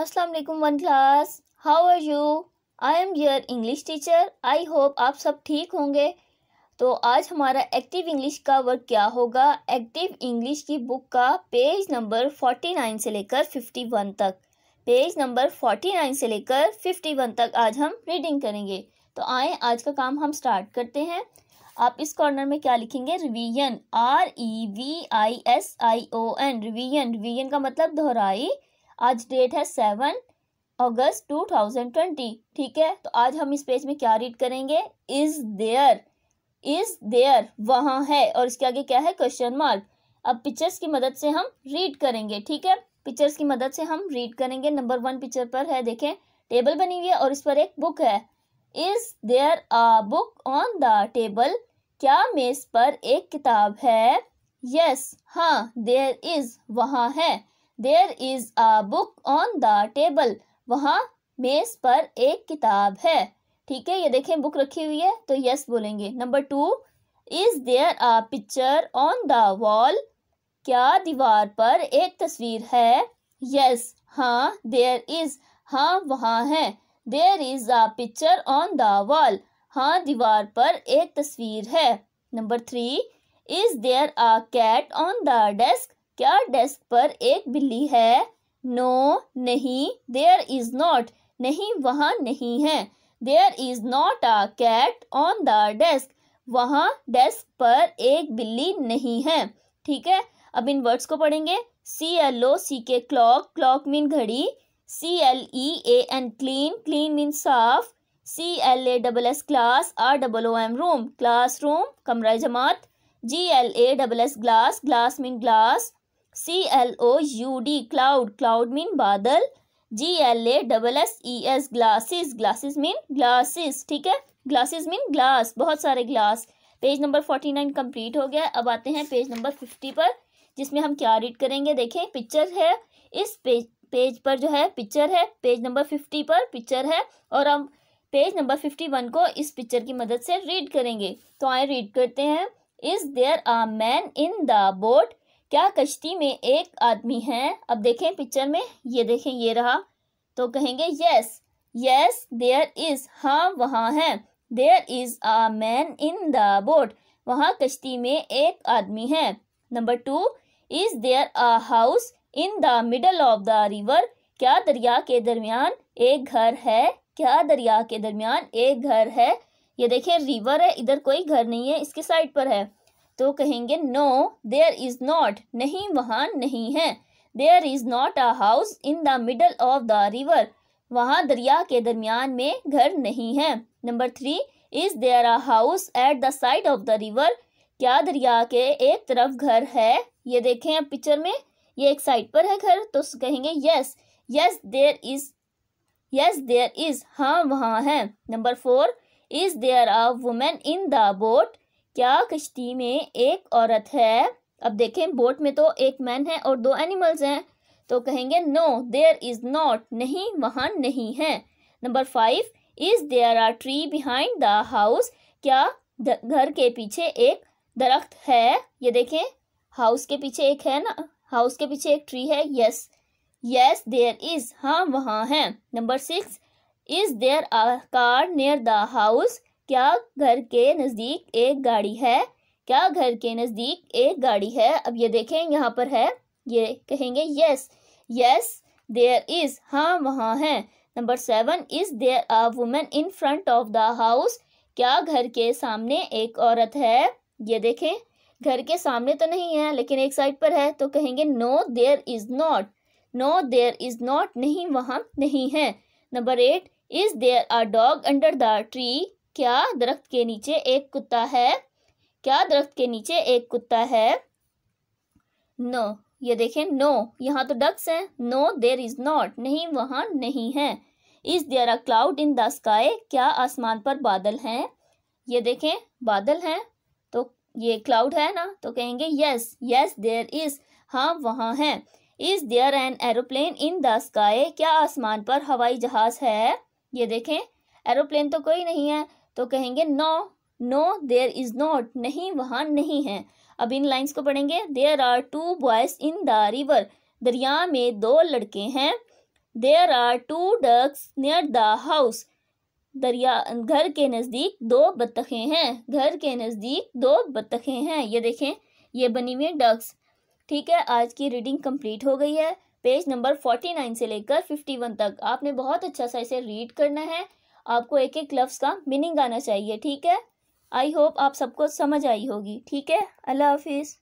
अस्सलाम वालेकुम one class how are you I am your English teacher I hope आप सब ठीक होंगे तो आज हमारा एक्टिव इंग्लिश का वर्क क्या होगा एक्टिव इंग्लिश की बुक का पेज नंबर फोर्टी नाइन से लेकर फिफ्टी वन तक पेज नंबर फोर्टी नाइन से लेकर फिफ्टी वन तक आज हम रीडिंग करेंगे तो आए आज का काम हम स्टार्ट करते हैं आप इस कॉर्नर में क्या लिखेंगे revision R E V I S I O N revision revision का मतलब दोहराई आज डेट है सेवन अगस्त टू थाउजेंड ट्वेंटी ठीक है तो आज हम इस पेज में क्या रीड करेंगे इज देयर इज देयर वहाँ है और इसके आगे क्या है क्वेश्चन मार्क अब पिक्चर्स की मदद से हम रीड करेंगे ठीक है पिक्चर्स की मदद से हम रीड करेंगे नंबर वन पिक्चर पर है देखें टेबल बनी हुई है और इस पर एक बुक है is there a book on the table क्या मेज पर एक किताब है यस yes, हाँ देयर इज वहाँ है there is a book on the table वहाँ मेज पर एक किताब है ठीक है ये देखें बुक रखी हुई है तो यस बोलेंगे number two is there a picture on the wall क्या दीवार पर एक तस्वीर है यस हाँ देयर इज हाँ वहाँ है there is a picture on the wall हाँ दीवार पर एक तस्वीर है number three is there a cat on the desk क्या डेस्क पर एक बिल्ली है नो नहीं देयर इज नॉट नहीं वहाँ नहीं है there is not a cat on the desk वहाँ डेस्क पर एक बिल्ली नहीं है ठीक है अब इन वर्ड्स को पढ़ेंगे सी एल ओ सी के क्लॉक क्लॉक मीन घड़ी C L E A N clean clean mean साफ C L A double S class R double O M room class room कमरा जमात G L A double S glass glass mean glass C L O U D cloud cloud mean बादल G L A double S E S glasses glasses mean glasses ठीक है glasses mean glass बहुत सारे glass page number forty nine complete हो गया अब आते हैं पेज नंबर फिफ्टी पर जिसमें हम क्या रीड करेंगे देखें पिक्चर है इस पेज पेज पर जो है पिक्चर है पेज नंबर फिफ्टी पर पिक्चर है और हम पेज नंबर फिफ्टी वन को इस पिक्चर की मदद से रीड करेंगे तो आए रीड करते हैं is there a man in the boat क्या कश्ती में एक आदमी है अब देखें पिक्चर में ये देखें ये रहा तो कहेंगे यस यस देयर इज़ हाँ वहाँ है there is a man in the boat वहाँ कश्ती में एक आदमी है number two is there a house in the middle of the river क्या दरिया के दरमियान एक घर है क्या दरिया के दरमियान एक घर है ये देखें रिवर है इधर कोई घर नहीं है इसके साइड पर है तो कहेंगे नो देयर इज़ नॉट नहीं वहाँ नहीं है there is not a house in the middle of the river वहाँ दरिया के दरमियान में घर नहीं है number three is there a house at the side of the river क्या दरिया के एक तरफ घर है ये देखें आप पिक्चर में ये एक साइड पर है घर तो कहेंगे yes yes there is yes there is हाँ वहाँ है number four is there a women in the boat क्या कश्ती में एक औरत है अब देखें बोट में तो एक मैन है और दो एनिमल्स हैं तो कहेंगे नो देयर इज़ नॉट नहीं वहाँ नहीं है number five is there are tree behind the house क्या घर के पीछे एक दरख्त है ये देखें हाउस के पीछे एक है ना हाउस के पीछे एक ट्री है यस यस देयर इज़ हाँ वहाँ है number six is there a car near the house क्या घर के नज़दीक एक गाड़ी है क्या घर के नज़दीक एक गाड़ी है अब ये देखें यहाँ पर है ये कहेंगे यस यस देयर इज़ हाँ वहाँ है number seven is there a women in front of the house क्या घर के सामने एक औरत है ये देखें घर के सामने तो नहीं है लेकिन एक साइड पर है तो कहेंगे no there is not no there is not नहीं वहाँ नहीं है number eight is there a dog under the tree क्या दरख्त के नीचे एक कुत्ता है क्या दरख्त के नीचे एक कुत्ता है नो no. ये देखें नो no. यहाँ तो डक्स हैं नो देर इज़ नॉट नहीं वहाँ नहीं है is there cloud in the sky क्या आसमान पर बादल हैं ये देखें बादल हैं तो ये क्लाउड है ना तो कहेंगे यस यस देर इज़ हाँ वहाँ है is there an aeroplane in the sky क्या आसमान पर हवाई जहाज़ है ये देखें एरोप्लेन तो कोई नहीं है तो कहेंगे no no there is not नहीं वहाँ नहीं है अब इन लाइन्स को पढ़ेंगे there are two boys in the river दरिया में दो लड़के हैं there are two ducks near the house दरिया घर के नज़दीक दो बतखें हैं घर के नज़दीक दो बतखें हैं ये देखें ये बनी हुई डक्स ठीक है आज की रीडिंग कंप्लीट हो गई है पेज नंबर फोर्टी नाइन से लेकर फिफ्टी वन तक आपने बहुत अच्छा सा इसे रीड करना है आपको एक एक लफ्ज़ का मीनिंग आना चाहिए ठीक है आई होप आप सबको समझ आई होगी ठीक है अल्लाह हाफिज़